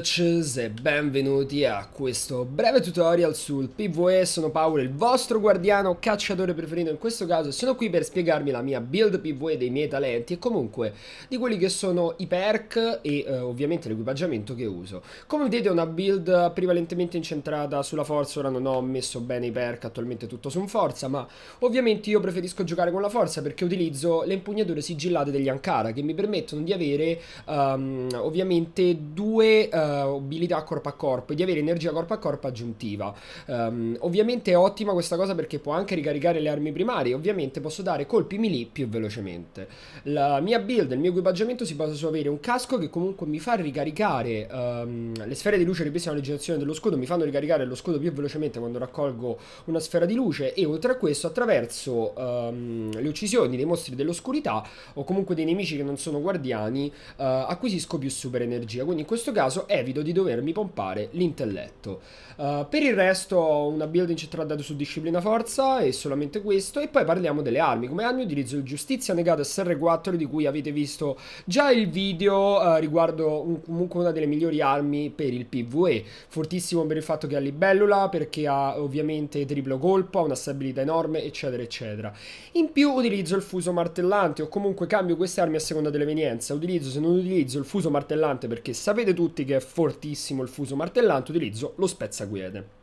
Coaches e benvenuti a questo breve tutorial sul PvE, sono Paolo il vostro guardiano cacciatore preferito in questo caso sono qui per spiegarmi la mia build PvE dei miei talenti e comunque di quelli che sono i perk e eh, ovviamente l'equipaggiamento che uso come vedete è una build prevalentemente incentrata sulla forza, ora non ho messo bene i perk attualmente tutto su un forza ma ovviamente io preferisco giocare con la forza perché utilizzo le impugnature sigillate degli Ankara che mi permettono di avere um, ovviamente due uh, abilità corpo a corpo e di avere energia corpo a corpo aggiuntiva. Um, ovviamente è ottima questa cosa perché può anche ricaricare le armi primarie, ovviamente posso dare colpi melee più velocemente. La mia build, il mio equipaggiamento si basa su avere un casco che comunque mi fa ricaricare um, le sfere di luce ripristinano la generazione dello scudo, mi fanno ricaricare lo scudo più velocemente quando raccolgo una sfera di luce e oltre a questo attraverso um, le uccisioni dei mostri dell'oscurità o comunque dei nemici che non sono guardiani uh, acquisisco più super energia. Quindi in questo caso è evito di dovermi pompare l'intelletto. Uh, per il resto ho una build incentrata su disciplina forza e solamente questo e poi parliamo delle armi. Come armi utilizzo il giustizia negata SR4 di cui avete visto già il video uh, riguardo un, comunque una delle migliori armi per il PvE, fortissimo per il fatto che ha libellula perché ha ovviamente triplo colpo, ha una stabilità enorme eccetera eccetera. In più utilizzo il fuso martellante o comunque cambio queste armi a seconda dell'evenienza, utilizzo se non utilizzo il fuso martellante perché sapete tutti che è fortissimo il fuso martellante, utilizzo lo spezzaguiede.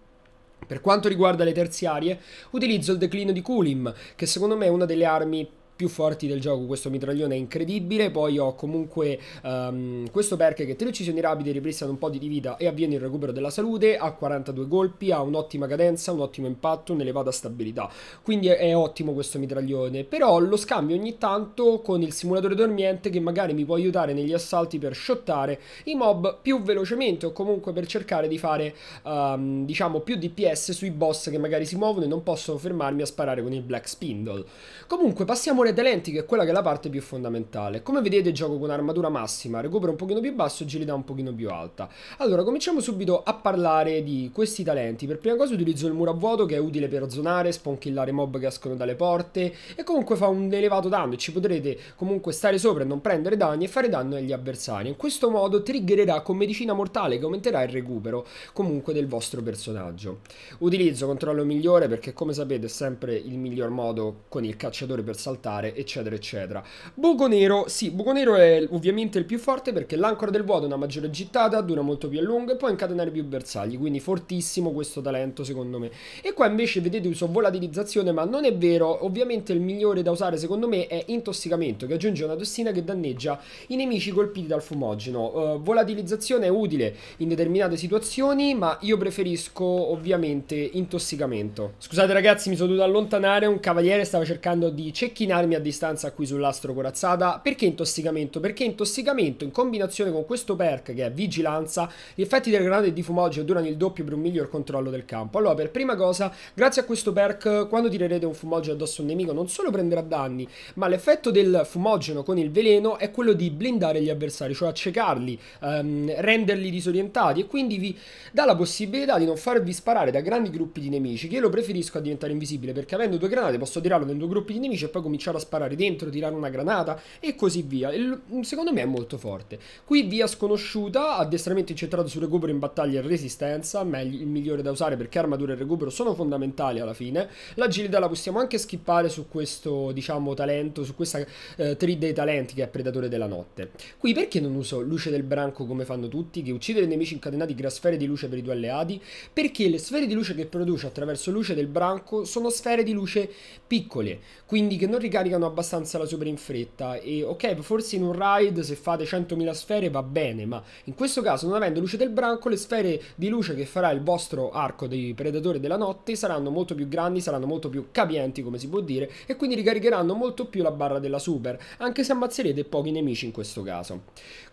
Per quanto riguarda le terziarie, utilizzo il declino di Kulim, che secondo me è una delle armi più forti del gioco, questo mitraglione è incredibile, poi ho comunque um, questo perk che te uccisioni rapide ripristano un po' di vita e avviene il recupero della salute, ha 42 colpi, ha un'ottima cadenza, un ottimo impatto, un'elevata stabilità, quindi è ottimo questo mitraglione, però lo scambio ogni tanto con il simulatore dormiente che magari mi può aiutare negli assalti per shottare i mob più velocemente o comunque per cercare di fare um, diciamo più DPS sui boss che magari si muovono e non posso fermarmi a sparare con il Black Spindle. Comunque passiamo componente lenti che è quella che è la parte più fondamentale. Come vedete gioco con armatura massima, recupero un pochino più basso e agilità un pochino più alta. Allora cominciamo subito a parlare di questi talenti. Per prima cosa utilizzo il muro a vuoto che è utile per zonare, sponchillare mob che escono dalle porte e comunque fa un elevato danno e ci potrete comunque stare sopra e non prendere danni e fare danno agli avversari. In questo modo triggererà con medicina mortale che aumenterà il recupero comunque del vostro personaggio. Utilizzo controllo migliore perché come sapete è sempre il miglior modo con il cacciatore per saltare volare, eccetera, eccetera. Buco nero, sì, buco nero è ovviamente il più forte perché l'ancora del vuoto è una maggiore gittata, dura molto più a lungo e può incatenare più bersagli, quindi fortissimo questo talento secondo me. E qua invece vedete uso volatilizzazione, ma non è vero, ovviamente il migliore da usare secondo me è intossicamento, che aggiunge una tossina che danneggia i nemici colpiti dal fumogeno. Uh, volatilizzazione è utile in determinate situazioni, ma io preferisco ovviamente intossicamento. Scusate ragazzi, mi sono dovuto allontanare, un cavaliere stava cercando di cecchinare armi a distanza qui sull'astro corazzata. Perché intossicamento? Perché intossicamento in combinazione con questo perk che è vigilanza, gli effetti delle granate di fumoggio durano il doppio per un miglior controllo del campo. Allora, per prima cosa, grazie a questo perk, quando tirerete un fumoggio addosso a un nemico, non solo prenderà danni, ma l'effetto del fumogeno con il veleno è quello di blindare gli avversari, cioè accecarli, ehm, renderli disorientati e quindi vi dà la possibilità di non farvi sparare da grandi gruppi di nemici, che io lo preferisco a diventare invisibile perché avendo due granate posso tirarlo in due gruppi di nemici e poi cominciare a a sparare dentro, tirare una granata e così via. Il, secondo me è molto forte. Qui via sconosciuta, addestramento incentrato sul recupero in battaglia e resistenza, meglio, il migliore da usare perché armatura e recupero sono fondamentali alla fine. L'agilità la possiamo anche skippare su questo, diciamo, talento, su questa eh, 3 dei talenti che è Predatore della Notte. Qui perché non uso Luce del Branco come fanno tutti, che uccide i nemici incatenati crea sfere di luce per i due alleati? Perché le sfere di luce che produce attraverso Luce del Branco sono sfere di luce piccole, quindi che non ricadono caricano abbastanza la super in fretta e ok forse in un raid se fate 100.000 sfere va bene ma in questo caso non avendo luce del branco le sfere di luce che farà il vostro arco di predatore della notte saranno molto più grandi saranno molto più capienti come si può dire e quindi ricaricheranno molto più la barra della super anche se ammazzerete pochi nemici in questo caso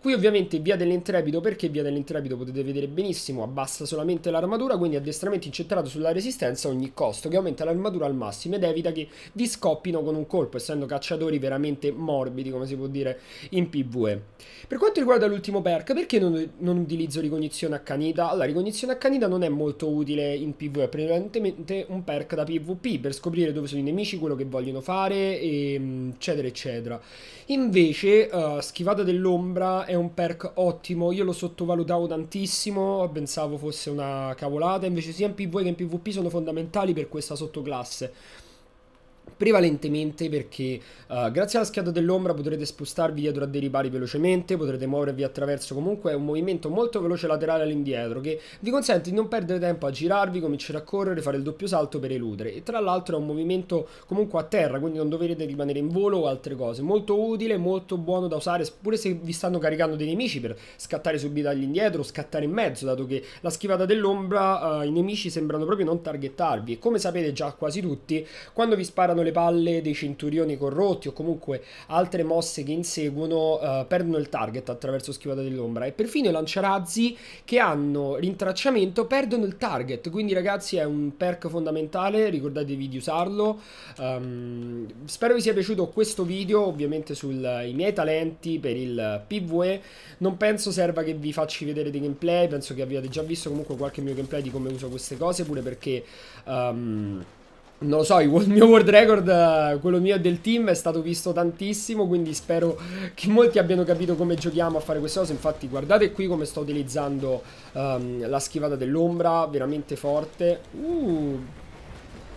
qui ovviamente via dell'intrepido perché via dell'intrepido potete vedere benissimo abbassa solamente l'armatura quindi addestramento incentrato sulla resistenza a ogni costo che aumenta l'armatura al massimo ed evita che vi scoppino con un colpo sviluppo, essendo cacciatori veramente morbidi, come si può dire, in PvE. Per quanto riguarda l'ultimo perk, perché non, non utilizzo ricognizione accanita? Allora, ricognizione accanita non è molto utile in PvE, è prevalentemente un perk da PvP, per scoprire dove sono i nemici, quello che vogliono fare, ehm, eccetera, eccetera. Invece, uh, schivata dell'ombra è un perk ottimo, io lo sottovalutavo tantissimo, pensavo fosse una cavolata, invece sia in PvE che in PvP sono fondamentali per questa sottoclasse prevalentemente perché uh, grazie alla schiada dell'ombra potrete spostarvi dietro a dei ripari velocemente, potrete muovervi attraverso comunque è un movimento molto veloce laterale all'indietro che vi consente di non perdere tempo a girarvi, cominciare a correre, fare il doppio salto per eludere e tra l'altro è un movimento comunque a terra quindi non dovrete rimanere in volo o altre cose molto utile, molto buono da usare pure se vi stanno caricando dei nemici per scattare subito all'indietro, scattare in mezzo dato che la schivata dell'ombra uh, i nemici sembrano proprio non targettarvi e come sapete già quasi tutti quando vi spara sparano le palle dei centurioni corrotti o comunque altre mosse che inseguono eh, perdono il target attraverso schivata dell'ombra e perfino i lanciarazzi che hanno rintracciamento perdono il target quindi ragazzi è un perk fondamentale ricordatevi di usarlo um, spero vi sia piaciuto questo video ovviamente sui eh, miei talenti per il eh, pve non penso serva che vi facci vedere dei gameplay penso che abbiate già visto comunque qualche mio gameplay di come uso queste cose pure perché um, non lo so, il mio world record, eh, quello mio e del team, è stato visto tantissimo, quindi spero che molti abbiano capito come giochiamo a fare queste cose. Infatti guardate qui come sto utilizzando um, la schivata dell'ombra, veramente forte. Uh,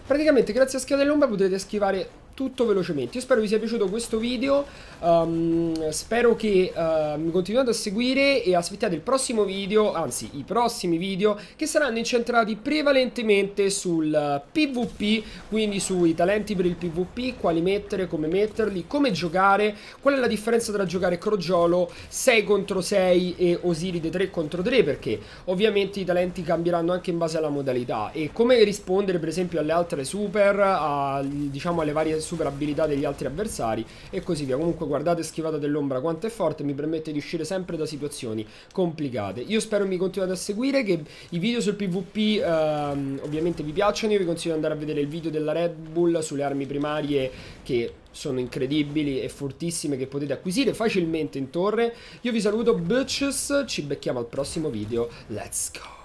praticamente grazie a schivata dell'ombra potete schivare tutto velocemente. Io spero vi sia piaciuto questo video, um, spero che uh, mi continuate a seguire e aspettate il prossimo video, anzi i prossimi video, che saranno incentrati prevalentemente sul PvP, eh, quindi sui talenti per il PvP, quali mettere, come metterli, come giocare, qual è la differenza tra giocare crogiolo 6 contro 6 e Osiride 3 contro 3, perché ovviamente i talenti cambieranno anche in base alla modalità e come rispondere per esempio alle altre super, a, diciamo alle varie super super abilità degli altri avversari e così via. Comunque guardate schivata dell'ombra quanto è forte, mi permette di uscire sempre da situazioni complicate. Io spero mi continuate a seguire, che i video sul PvP ehm, ovviamente vi piacciono, io vi consiglio di andare a vedere il video della Red Bull sulle armi primarie che sono incredibili e fortissime che potete acquisire facilmente in torre. Io vi saluto, bitches, ci becchiamo al prossimo video, let's go!